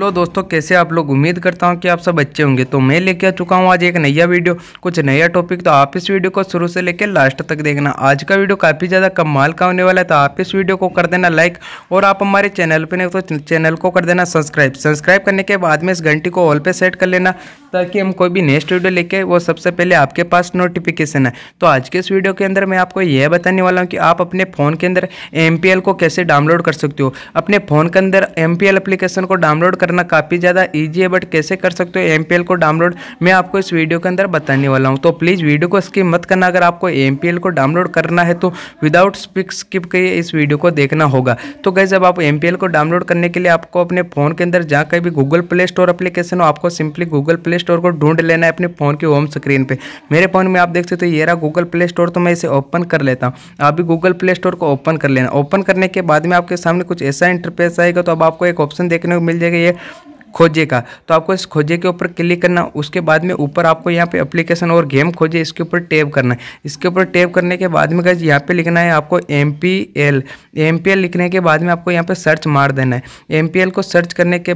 hello दोस्तों कैसे आप लोग उम्मीद करता हूँ कि आप सब अच्छे होंगे तो मैं लेके आ चुका हूँ आज एक नया वीडियो कुछ नया टॉपिक तो आप इस वीडियो को शुरू से लेकर लास्ट तक देखना आज का वीडियो काफ़ी ज़्यादा कमाल का होने वाला है तो आप इस वीडियो को कर देना लाइक और आप हमारे चैनल पर नहीं तो चैनल को कर देना सब्सक्राइब सब्सक्राइब करने के बाद में इस घंटी को ऑल पर सेट कर लेना ताकि हम कोई भी नेक्स्ट वीडियो लेके वो सबसे पहले आपके पास नोटिफिकेशन है तो आज के इस वीडियो के अंदर मैं आपको यह बताने वाला हूँ कि आप अपने फ़ोन के अंदर एम को कैसे डाउनलोड कर सकते हो अपने फ़ोन के अंदर एम एप्लीकेशन को डाउनलोड करना काफ़ी ज़्यादा ईजी है बट कैसे कर सकते हो एम को डाउनलोड मैं आपको इस वीडियो के अंदर बताने वाला हूँ तो प्लीज़ वीडियो को स्किप मत करना अगर आपको एम को डाउनलोड करना है तो विदाउट स्पिक स्किप के इस वीडियो को देखना होगा तो गई जब आप एम को डाउनलोड करने के लिए आपको अपने फ़ोन के अंदर जहाँ कहीं भी गूगल प्ले स्टोर अपलीकेशन हो आपको सिंपली गूगल प्ले स्टोर को ढूंढ लेना है अपने फ़ोन के होम स्क्रीन पर मेरे फ़ोन में आप देख सकते हो ये रहा गूगल प्ले स्टोर तो मैं इसे ओपन कर लेता हूँ आप भी गूगल प्ले स्टोर को ओपन कर लेना ओपन करने के बाद में आपके सामने कुछ ऐसा इंटरफेस आएगा तो अब आपको एक ऑप्शन देखने को मिल जाएगा ये है खोजे का तो आपको इस खोजे के ऊपर क्लिक करना उसके बाद में ऊपर आपको यहाँ पे एप्लीकेशन और गेम खोजे इसके ऊपर टैप करना है इसके ऊपर टैप करने के बाद में यहाँ पे लिखना है आपको M P L M P L लिखने के बाद में आपको यहाँ पे सर्च मार देना है एम पी एल को सर्च करने के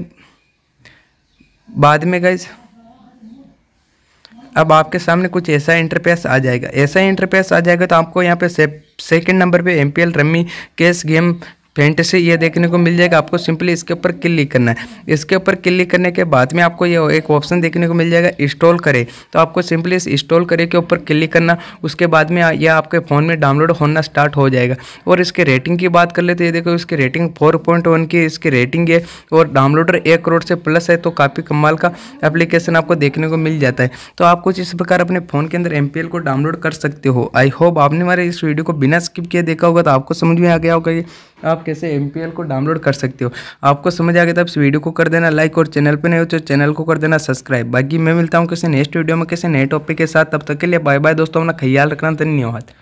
बाद में गज अब आपके सामने कुछ ऐसा इंटरफेस आ जाएगा ऐसा इंटरफेस आ जाएगा तो आपको यहाँ पे सेकंड नंबर पे M P L rummy cash game front से ये देखने को मिल जाएगा आपको सिंपली इसके ऊपर क्लिक करना है इसके ऊपर क्लिक करने के बाद में आपको ये एक ऑप्शन देखने को मिल जाएगा इंस्टॉल करें तो आपको सिंपली इस इंस्टॉल करे के ऊपर क्लिक करना उसके बाद में यह आपके फ़ोन में डाउनलोड होना स्टार्ट हो जाएगा और इसके रेटिंग की बात कर लेते ये देखो इसकी रेटिंग फोर की इसकी रेटिंग है और डाउनलोडर एक करोड़ से प्लस है तो काफ़ी कमाल का एप्लीकेशन आपको देखने को मिल जाता है तो आप कुछ इस प्रकार अपने फ़ोन के अंदर एम को डाउनलोड कर सकते हो आई होप आपने हमारे इस वीडियो को बिना स्किप किए देखा होगा तो आपको समझ में आ गया होगा ये आप कैसे एम को डाउनलोड कर सकते हो आपको समझ आ गया तो आप इस वीडियो को कर देना लाइक और चैनल पर नहीं हो तो चैनल को कर देना सब्सक्राइब बाकी मैं मिलता हूँ किसी नेक्स्ट वीडियो में किसी नए टॉपिक के साथ तब तक के लिए बाय बाय दोस्तों अपना ख्याल रखना धन्यवाद